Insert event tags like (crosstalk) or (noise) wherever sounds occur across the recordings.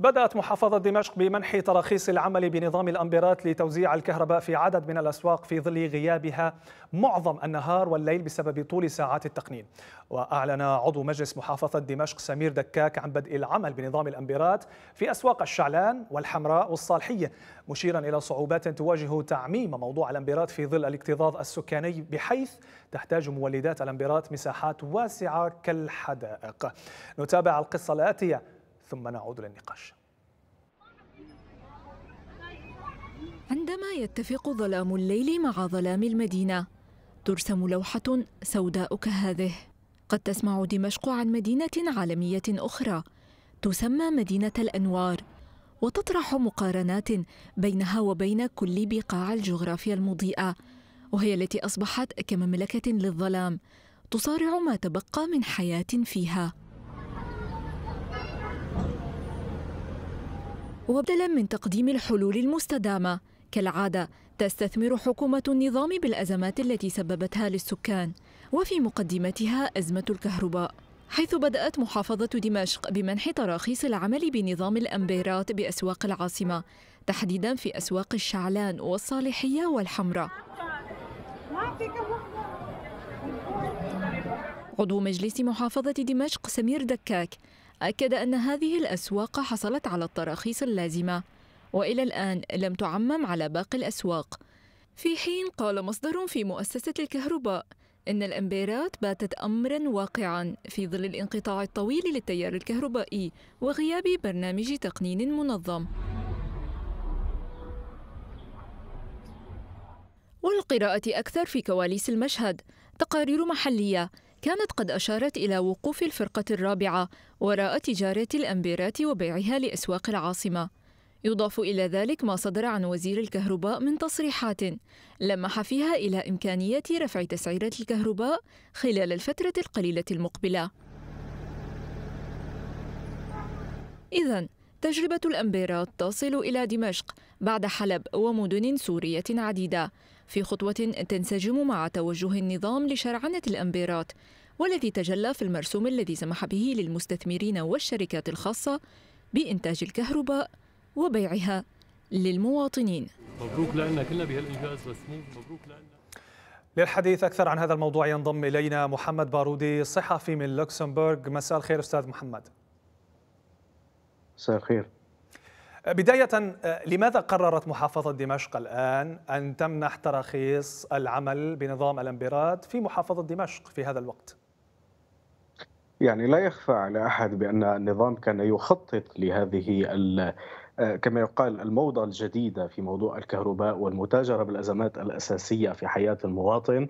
بدأت محافظة دمشق بمنح تراخيص العمل بنظام الأمبيرات لتوزيع الكهرباء في عدد من الأسواق في ظل غيابها معظم النهار والليل بسبب طول ساعات التقنين وأعلن عضو مجلس محافظة دمشق سمير دكاك عن بدء العمل بنظام الأمبيرات في أسواق الشعلان والحمراء والصالحية مشيرا إلى صعوبات تواجه تعميم موضوع الأمبيرات في ظل الاكتظاظ السكاني بحيث تحتاج مولدات الأمبيرات مساحات واسعة كالحدائق نتابع القصة الآتية ثم نعود للنقاش عندما يتفق ظلام الليل مع ظلام المدينة ترسم لوحة سوداء كهذه قد تسمع دمشق عن مدينة عالمية أخرى تسمى مدينة الأنوار وتطرح مقارنات بينها وبين كل بقاع الجغرافيا المضيئة وهي التي أصبحت كمملكة للظلام تصارع ما تبقى من حياة فيها وبدلا من تقديم الحلول المستدامة كالعادة تستثمر حكومة النظام بالأزمات التي سببتها للسكان وفي مقدمتها أزمة الكهرباء حيث بدأت محافظة دمشق بمنح تراخيص العمل بنظام الأمبيرات بأسواق العاصمة تحديدا في أسواق الشعلان والصالحية والحمراء عضو مجلس محافظة دمشق سمير دكاك أكد أن هذه الأسواق حصلت على التراخيص اللازمة وإلى الآن لم تعمم على باقي الأسواق في حين قال مصدر في مؤسسة الكهرباء إن الأمبيرات باتت أمرا واقعا في ظل الانقطاع الطويل للتيار الكهربائي وغياب برنامج تقنين منظم والقراءة أكثر في كواليس المشهد تقارير محلية كانت قد أشارت إلى وقوف الفرقة الرابعة وراء تجارة الأمبيرات وبيعها لأسواق العاصمة يضاف إلى ذلك ما صدر عن وزير الكهرباء من تصريحات لمح فيها إلى إمكانية رفع تسعيرة الكهرباء خلال الفترة القليلة المقبلة إذا تجربة الأمبيرات تصل إلى دمشق بعد حلب ومدن سورية عديدة في خطوة تنسجم مع توجه النظام لشرعنة الأمبيرات والذي تجلى في المرسوم الذي سمح به للمستثمرين والشركات الخاصة بإنتاج الكهرباء وبيعها للمواطنين مبروك لنا كلنا بهالإنجاز بس مبروك لنا للحديث أكثر عن هذا الموضوع ينضم إلينا محمد بارودي صحفي من لوكسمبورغ مساء الخير أستاذ محمد مساء الخير أه، بداية أه، لماذا قررت محافظة دمشق الآن أن تمنح تراخيص العمل بنظام الانبراد في محافظة دمشق في هذا الوقت؟ يعني لا يخفى على أحد بأن النظام كان يخطط لهذه أه، كما يقال الموضة الجديدة في موضوع الكهرباء والمتاجرة بالأزمات الأساسية في حياة المواطن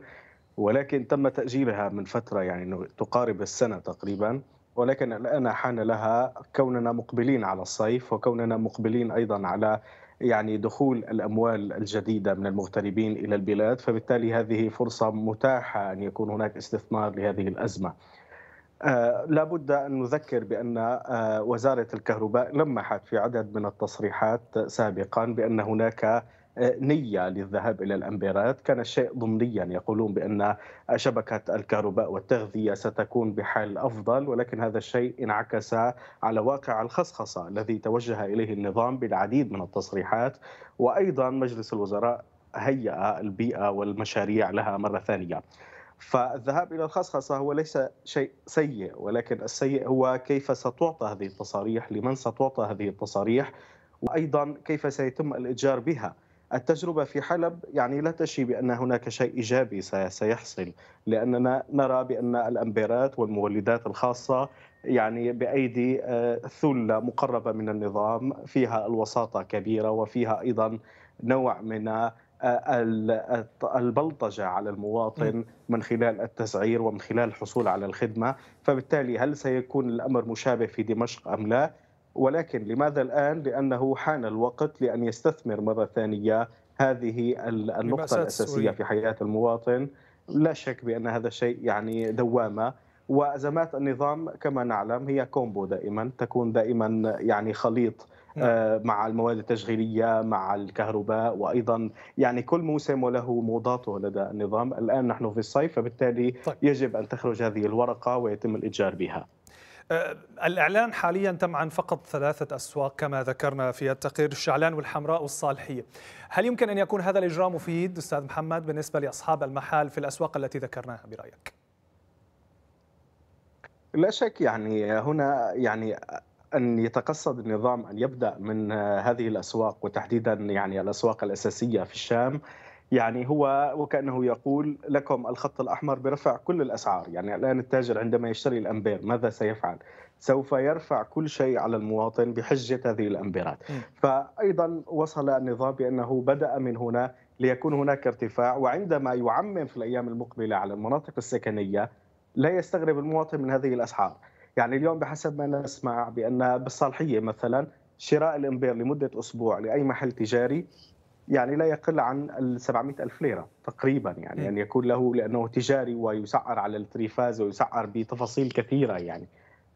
ولكن تم تأجيلها من فترة يعني تقارب السنة تقريباً ولكن الآن حان لها كوننا مقبلين على الصيف وكوننا مقبلين أيضا على يعني دخول الاموال الجديده من المغتربين الى البلاد فبالتالي هذه فرصه متاحه ان يكون هناك استثمار لهذه الازمه. آه لابد ان نذكر بان آه وزاره الكهرباء لمحت في عدد من التصريحات سابقا بان هناك نية للذهاب إلى الأمبيرات كان الشيء ضمنيا يقولون بأن شبكة الكهرباء والتغذية ستكون بحال أفضل ولكن هذا الشيء انعكس على واقع الخصخصة الذي توجه إليه النظام بالعديد من التصريحات وأيضا مجلس الوزراء هيأ البيئة والمشاريع لها مرة ثانية فالذهاب الى الخصخصه هو ليس شيء سيء ولكن السيء هو كيف ستعطى هذه التصاريح لمن ستعطى هذه التصاريح وايضا كيف سيتم الاتجار بها التجربة في حلب يعني لا تشي بأن هناك شيء إيجابي سيحصل لأننا نرى بأن الأمبيرات والمولدات الخاصة يعني بأيدي آه، ثلة مقربة من النظام فيها الوساطة كبيرة وفيها أيضا نوع من آه، البلطجة على المواطن من خلال التسعير ومن خلال الحصول على الخدمة فبالتالي هل سيكون الأمر مشابه في دمشق أم لا؟ ولكن لماذا الآن؟ لأنه حان الوقت لأن يستثمر مرة ثانية هذه النقطة الأساسية في حياة المواطن لا شك بأن هذا الشيء يعني دوامة وأزمات النظام كما نعلم هي كومبو دائما تكون دائما يعني خليط نعم. آه، مع المواد التشغيلية مع الكهرباء وأيضا يعني كل موسم وله موضاته لدى النظام الآن نحن في الصيف فبالتالي طيب. يجب أن تخرج هذه الورقة ويتم الإتجار بها آه، الإعلان حاليا تم عن فقط ثلاثة أسواق كما ذكرنا في التقرير الشعلان والحمراء والصالحية هل يمكن أن يكون هذا الإجراء مفيد أستاذ محمد بالنسبة لأصحاب المحال في الأسواق التي ذكرناها برأيك لا شك يعني هنا يعني ان يتقصد النظام ان يبدا من هذه الاسواق وتحديدا يعني الاسواق الاساسيه في الشام يعني هو وكانه يقول لكم الخط الاحمر برفع كل الاسعار، يعني الان التاجر عندما يشتري الامبير ماذا سيفعل؟ سوف يرفع كل شيء على المواطن بحجه هذه الامبيرات. فايضا وصل النظام بانه بدا من هنا ليكون هناك ارتفاع وعندما يعمم في الايام المقبله على المناطق السكنيه لا يستغرب المواطن من هذه الاسعار. يعني اليوم بحسب ما نسمع بان بالصالحيه مثلا شراء الامبير لمده اسبوع لاي محل تجاري يعني لا يقل عن ال 700 ألف ليرة تقريبا يعني أن يعني يكون له لأنه تجاري ويسعر على التريفاز ويسعر بتفاصيل كثيرة يعني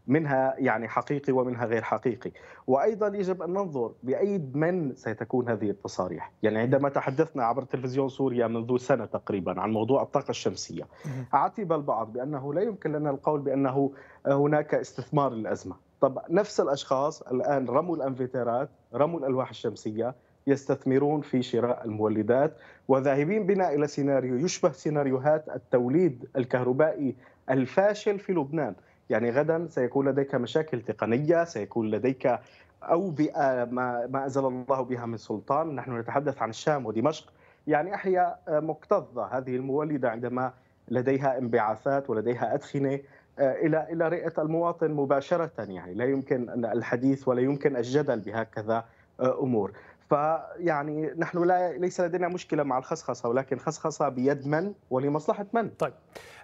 منها يعني حقيقي ومنها غير حقيقي وأيضا يجب أن ننظر بأيد من ستكون هذه التصاريح يعني عندما تحدثنا عبر تلفزيون سوريا منذ سنة تقريبا عن موضوع الطاقة الشمسية عتب البعض بأنه لا يمكن لنا القول بأنه هناك استثمار للأزمة طب نفس الأشخاص الآن رموا الأنفيترات رموا الألواح الشمسية يستثمرون في شراء المولدات وذاهبين بنا الى سيناريو يشبه سيناريوهات التوليد الكهربائي الفاشل في لبنان، يعني غدا سيكون لديك مشاكل تقنيه، سيكون لديك اوبئه ما ما انزل الله بها من سلطان، نحن نتحدث عن الشام ودمشق، يعني احياء مكتظه هذه المولده عندما لديها انبعاثات ولديها ادخنه آه، الى الى رئه المواطن مباشره يعني لا يمكن الحديث ولا يمكن الجدل بهكذا آه، امور فيعني نحن لا ليس لدينا مشكله مع الخصخصه ولكن خصخصه بيد من ولمصلحه من. طيب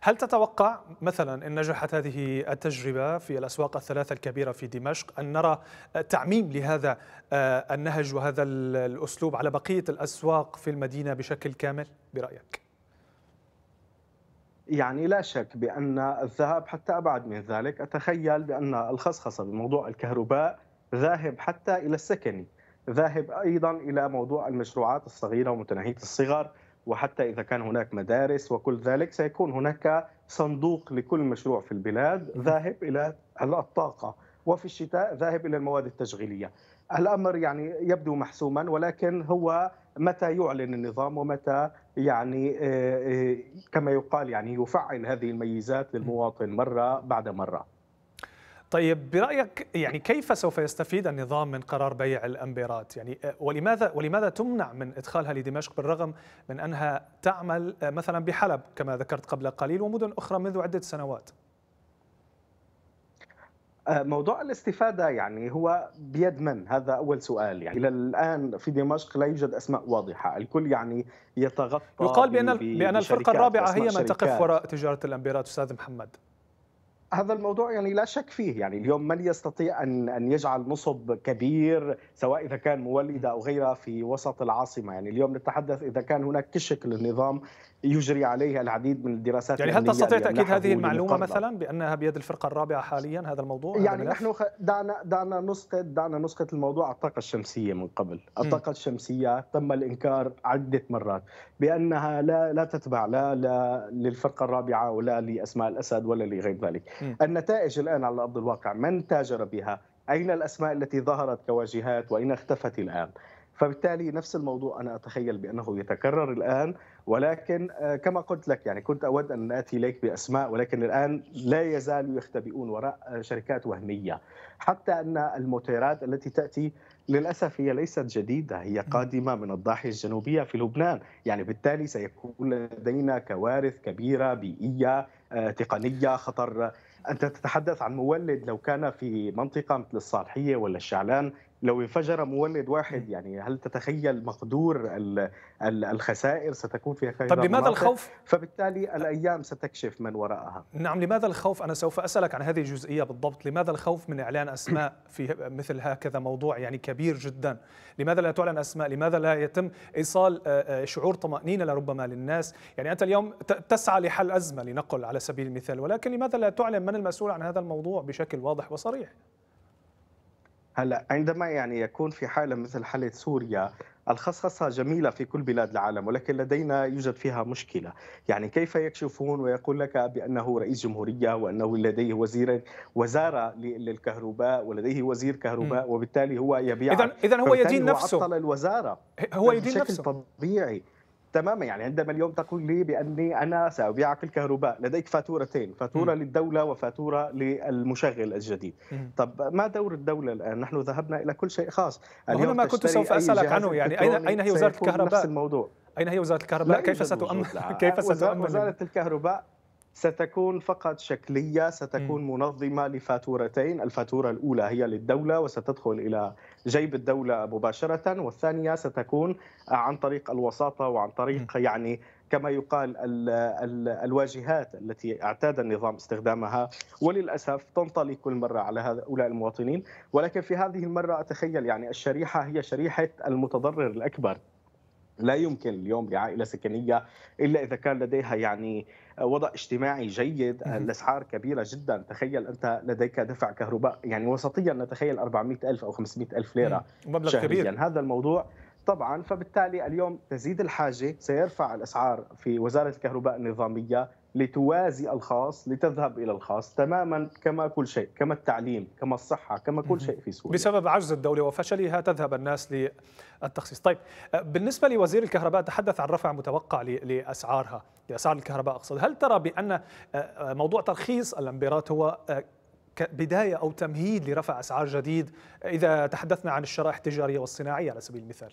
هل تتوقع مثلا ان نجحت هذه التجربه في الاسواق الثلاثه الكبيره في دمشق ان نرى تعميم لهذا آه، النهج وهذا الاسلوب على بقيه الاسواق في المدينه بشكل كامل برايك؟ يعني لا شك بان الذهاب حتى ابعد من ذلك، اتخيل بان الخصخصه بموضوع الكهرباء ذاهب حتى الى السكني. ذاهب ايضا الى موضوع المشروعات الصغيره ومتناهيه الصغر وحتى اذا كان هناك مدارس وكل ذلك سيكون هناك صندوق لكل مشروع في البلاد ذاهب الى الطاقه وفي الشتاء ذاهب الى المواد التشغيليه. الامر يعني يبدو محسوما ولكن هو متى يعلن النظام ومتى يعني آه، آه، كما يقال يعني يفعل هذه الميزات للمواطن مره بعد مره. طيب برايك يعني كيف سوف يستفيد النظام من قرار بيع الامبيرات يعني آه، ولماذا ولماذا تمنع من ادخالها لدمشق بالرغم من انها تعمل آه، مثلا بحلب كما ذكرت قبل قليل ومدن اخرى منذ عده سنوات آه، موضوع الاستفادة يعني هو بيد من؟ هذا أول سؤال يعني إلى الآن في دمشق لا يوجد أسماء واضحة الكل يعني يتغطى يقال بأن, بأن الفرقة الرابعة هي من تقف وراء تجارة الأمبيرات أستاذ محمد هذا الموضوع يعني لا شك فيه يعني اليوم من يستطيع ان ان يجعل نصب كبير سواء اذا كان مولده او غيره في وسط العاصمه يعني اليوم نتحدث اذا كان هناك كشك للنظام يجري عليه العديد من الدراسات يعني هل تستطيع تاكيد هذه المعلومه مثلا بانها بيد الفرقه الرابعه حاليا هذا الموضوع يعني نحن دعنا دعنا نسقط دعنا نسقط الموضوع الطاقه الشمسيه من قبل الطاقه الشمسيه تم الانكار عده مرات بانها لا لا تتبع لا, لا للفرقه الرابعه ولا لاسماء الاسد ولا لغير ذلك النتائج الآن على أرض الواقع من تاجر بها أين الأسماء التي ظهرت كواجهات وأين اختفت الآن فبالتالي نفس الموضوع انا اتخيل بانه يتكرر الان ولكن آه، كما قلت لك يعني كنت اود ان اتي اليك باسماء ولكن الان لا يزالوا يختبئون وراء آه، شركات وهميه حتى ان الموتيرات التي تاتي للاسف هي ليست جديده هي قادمه من الضاحيه الجنوبيه في لبنان يعني بالتالي سيكون لدينا كوارث كبيره بيئيه آه، تقنيه خطر انت تتحدث عن مولد لو كان في منطقه مثل الصالحيه ولا الشعلان لو انفجر مولد واحد يعني هل تتخيل مقدور الخسائر ستكون في خير طب لماذا الخوف؟ فبالتالي الأيام ستكشف من وراءها نعم لماذا الخوف؟ أنا سوف أسألك عن هذه الجزئية بالضبط لماذا الخوف من إعلان أسماء (coughs) في مثل هكذا موضوع يعني كبير جدا لماذا لا تعلن أسماء؟ لماذا لا يتم إيصال آه، آه، شعور طمأنينة لربما للناس؟ يعني أنت اليوم تسعى لحل أزمة لنقل على سبيل المثال ولكن لماذا لا تعلن من المسؤول عن هذا الموضوع بشكل واضح وصريح؟ هلا عندما يعني يكون في حاله مثل حاله سوريا الخصخصة جميلة في كل بلاد العالم ولكن لدينا يوجد فيها مشكلة يعني كيف يكشفون ويقول لك بأنه رئيس جمهورية وأنه لديه وزير وزارة للكهرباء ولديه وزير كهرباء وبالتالي هو يبيع إذا هو يدين نفسه عطل الوزارة هو يدين نفسه بشكل طبيعي تماما يعني عندما اليوم تقول لي باني انا سابيعك الكهرباء لديك فاتورتين فاتوره م. للدوله وفاتوره للمشغل الجديد م. طب ما دور الدوله الان نحن ذهبنا الى كل شيء خاص اليوم ما كنت سوف اسالك عنه يعني اين اين هي وزاره الكهرباء نفس الموضوع اين هي وزاره الكهرباء كيف ستؤمن كيف ستؤمن وزاره الكهرباء ستكون فقط شكلية ستكون منظمة لفاتورتين الفاتورة الأولى هي للدولة وستدخل إلى جيب الدولة مباشرة والثانية ستكون عن طريق الوساطة وعن طريق يعني كما يقال الواجهات التي اعتاد النظام استخدامها وللاسف تنطلي كل مره على هؤلاء المواطنين ولكن في هذه المره اتخيل يعني الشريحه هي شريحه المتضرر الاكبر لا يمكن اليوم لعائله سكنيه الا اذا كان لديها يعني وضع اجتماعي جيد الاسعار كبيره جدا تخيل انت لديك دفع كهرباء يعني وسطيا نتخيل 400 الف او 500 الف ليره مبلغ شهرياً. كبير هذا الموضوع طبعا فبالتالي اليوم تزيد الحاجه سيرفع الاسعار في وزاره الكهرباء النظاميه لتوازي الخاص لتذهب الى الخاص تماما كما كل شيء كما التعليم كما الصحه كما كل شيء في سوريا بسبب عجز الدوله وفشلها تذهب الناس للتخصيص طيب بالنسبه لوزير الكهرباء تحدث عن رفع متوقع لاسعارها لاسعار الكهرباء اقصد هل ترى بان آه، آه، موضوع ترخيص الامبيرات هو آه، بدايه او تمهيد لرفع اسعار جديد اذا تحدثنا عن الشرائح التجاريه والصناعيه على سبيل المثال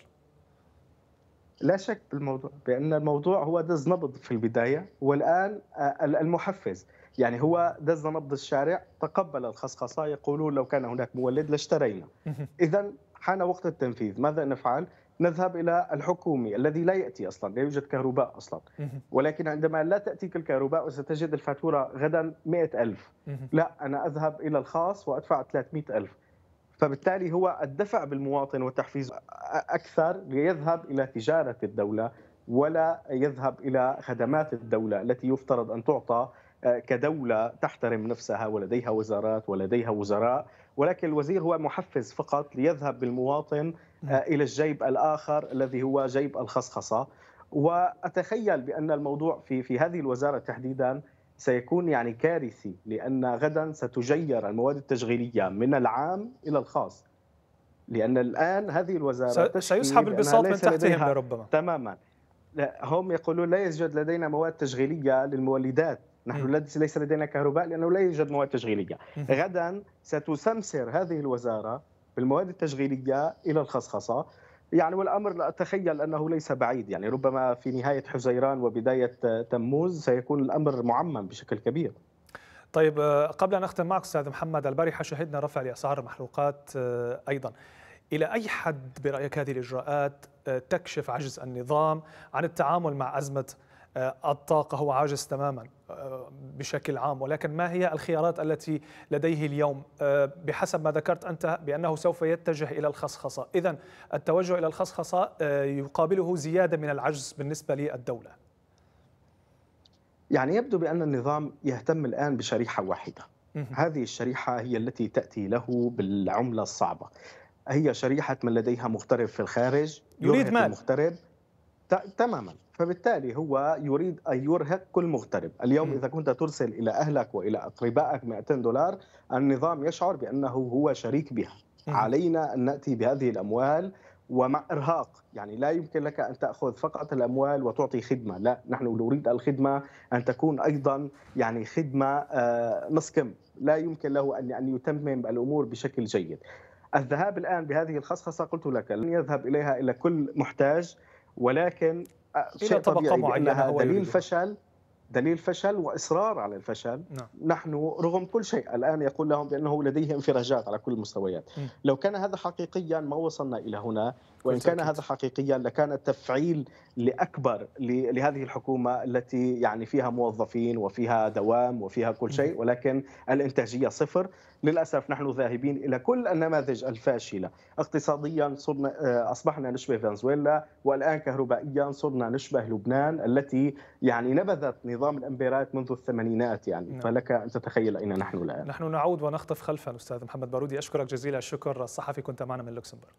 لا شك بالموضوع بان الموضوع هو دز نبض في البدايه والان آه، المحفز يعني هو دز نبض الشارع تقبل الخصخصه يقولون لو كان هناك مولد لاشترينا (laughs) اذا حان وقت التنفيذ ماذا نفعل نذهب الى الحكومي الذي لا ياتي اصلا لا يوجد كهرباء اصلا (laughs) ولكن عندما لا تاتيك الكهرباء وستجد الفاتوره غدا 100000 (laughs) لا انا اذهب الى الخاص وادفع 300000 فبالتالي هو الدفع بالمواطن وتحفيزه اكثر ليذهب الى تجاره الدوله ولا يذهب الى خدمات الدوله التي يفترض ان تعطى كدوله تحترم نفسها ولديها وزارات ولديها وزراء ولكن الوزير هو محفز فقط ليذهب بالمواطن الى الجيب الاخر الذي هو جيب الخصخصه واتخيل بان الموضوع في في هذه الوزاره تحديدا سيكون يعني كارثي لأن غدا ستجير المواد التشغيلية من العام إلى الخاص لأن الآن هذه الوزارة سيسحب البساط من تحتهم ربما تماما هم يقولون لا يوجد لدينا مواد تشغيلية للمولدات نحن ليس لدينا كهرباء لأنه لا يوجد مواد تشغيلية غدا ستسمسر هذه الوزارة بالمواد التشغيلية إلى الخصخصة يعني والامر لا اتخيل انه ليس بعيد يعني ربما في نهايه حزيران وبدايه آه، تموز سيكون الامر معمم بشكل كبير. طيب آه، قبل ان اختم معك استاذ محمد البارحه شهدنا رفع لاسعار المحروقات آه، ايضا. الى اي حد برايك هذه الاجراءات تكشف عجز النظام عن التعامل مع ازمه آه، الطاقة هو عاجز تماما آه، بشكل عام ولكن ما هي الخيارات التي لديه اليوم آه، بحسب ما ذكرت أنت بأنه سوف يتجه إلى الخصخصة إذا التوجه إلى الخصخصة يقابله زيادة من العجز بالنسبة للدولة يعني يبدو بأن النظام يهتم الآن بشريحة واحدة هذه الشريحة هي التي تأتي له بالعملة الصعبة هي شريحة من لديها مغترب في الخارج يريد مال المغترب تماما فبالتالي هو يريد ان يرهق كل مغترب اليوم اذا كنت ترسل الى اهلك والى اقربائك 200 دولار النظام يشعر بانه هو شريك بها علينا ان ناتي بهذه الاموال ومع ارهاق يعني لا يمكن لك ان تاخذ فقط الاموال وتعطي خدمه لا نحن نريد الخدمه ان تكون ايضا يعني خدمه آه، مسكم لا يمكن له ان ان يتمم الامور بشكل جيد الذهاب الان بهذه الخصخصه قلت لك لن يذهب اليها الا كل محتاج ولكن شيء طبيعي أنها يعني دليل فشل دليل فشل واصرار على الفشل نعم. نحن رغم كل شيء الان يقول لهم بانه لديه انفراجات على كل المستويات لو كان هذا حقيقيا ما وصلنا الى هنا وان كان هذا حقيقيا لكان تفعيل لاكبر لهذه الحكومه التي يعني فيها موظفين وفيها دوام وفيها كل شيء ولكن الانتاجيه صفر للاسف نحن ذاهبين الى كل النماذج الفاشله اقتصاديا صرنا آه، اصبحنا نشبه فنزويلا والان كهربائيا صرنا نشبه لبنان التي يعني نبذت نظام الامبيرات منذ الثمانينات يعني نعم. فلك ان تتخيل اين نحن الان نحن نعود ونخطف خلفا استاذ محمد بارودي اشكرك جزيل الشكر الصحفي كنت معنا من لوكسمبورغ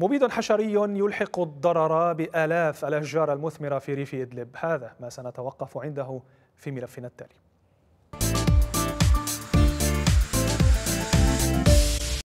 مبيد حشري يلحق الضرر بآلاف الأشجار المثمرة في ريف إدلب هذا ما سنتوقف عنده في ملفنا التالي